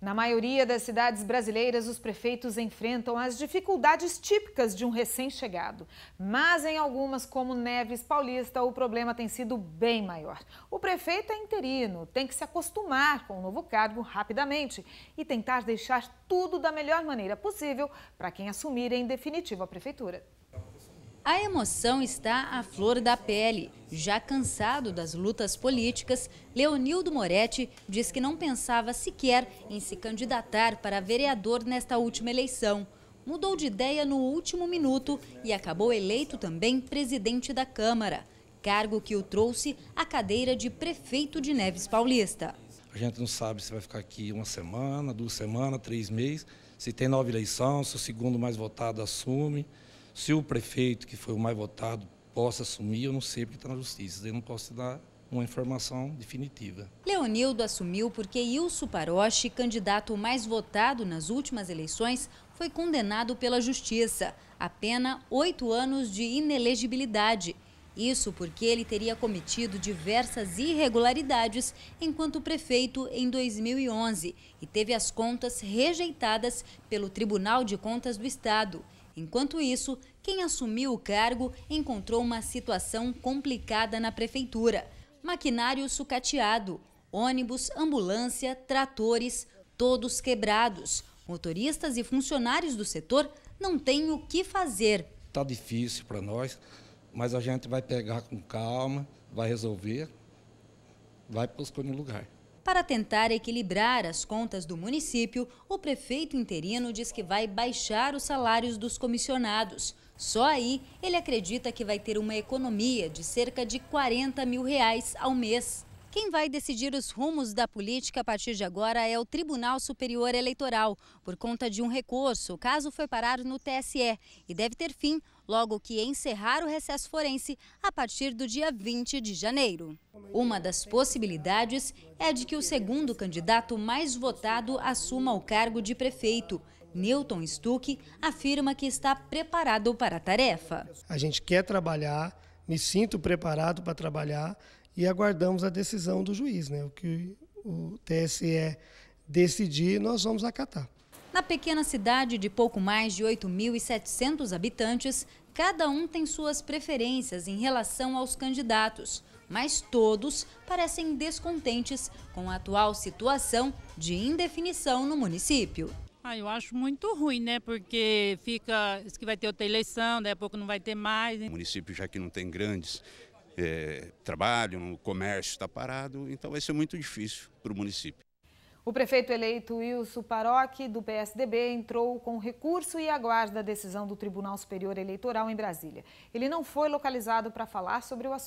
Na maioria das cidades brasileiras, os prefeitos enfrentam as dificuldades típicas de um recém-chegado. Mas em algumas, como Neves Paulista, o problema tem sido bem maior. O prefeito é interino, tem que se acostumar com o novo cargo rapidamente e tentar deixar tudo da melhor maneira possível para quem assumir em definitiva a prefeitura. A emoção está à flor da pele. Já cansado das lutas políticas, Leonildo Moretti diz que não pensava sequer em se candidatar para vereador nesta última eleição. Mudou de ideia no último minuto e acabou eleito também presidente da Câmara, cargo que o trouxe à cadeira de prefeito de Neves Paulista. A gente não sabe se vai ficar aqui uma semana, duas semanas, três meses, se tem nova eleição, se o segundo mais votado assume. Se o prefeito, que foi o mais votado, possa assumir, eu não sei porque está na justiça. Eu não posso dar uma informação definitiva. Leonildo assumiu porque Ilso Paroche, candidato mais votado nas últimas eleições, foi condenado pela Justiça a pena oito anos de inelegibilidade. Isso porque ele teria cometido diversas irregularidades enquanto prefeito em 2011 e teve as contas rejeitadas pelo Tribunal de Contas do Estado. Enquanto isso, quem assumiu o cargo encontrou uma situação complicada na prefeitura. Maquinário sucateado, ônibus, ambulância, tratores, todos quebrados. Motoristas e funcionários do setor não têm o que fazer. Está difícil para nós, mas a gente vai pegar com calma, vai resolver, vai no lugar. Para tentar equilibrar as contas do município, o prefeito interino diz que vai baixar os salários dos comissionados. Só aí ele acredita que vai ter uma economia de cerca de 40 mil reais ao mês. Quem vai decidir os rumos da política a partir de agora é o Tribunal Superior Eleitoral, por conta de um recurso. O caso foi parar no TSE e deve ter fim logo que encerrar o recesso forense a partir do dia 20 de janeiro. Uma das possibilidades é de que o segundo candidato mais votado assuma o cargo de prefeito. Newton Stuck afirma que está preparado para a tarefa. A gente quer trabalhar, me sinto preparado para trabalhar e aguardamos a decisão do juiz, né? O que o TSE decidir, nós vamos acatar. Na pequena cidade de pouco mais de 8.700 habitantes, cada um tem suas preferências em relação aos candidatos, mas todos parecem descontentes com a atual situação de indefinição no município. Ah, eu acho muito ruim, né? Porque fica. Diz que vai ter outra eleição, daqui a pouco não vai ter mais. Hein? O município, já que não tem grandes é, trabalho, o comércio está parado, então vai ser muito difícil para o município. O prefeito eleito Wilson Paroc, do PSDB, entrou com recurso e aguarda a decisão do Tribunal Superior Eleitoral em Brasília. Ele não foi localizado para falar sobre o assunto.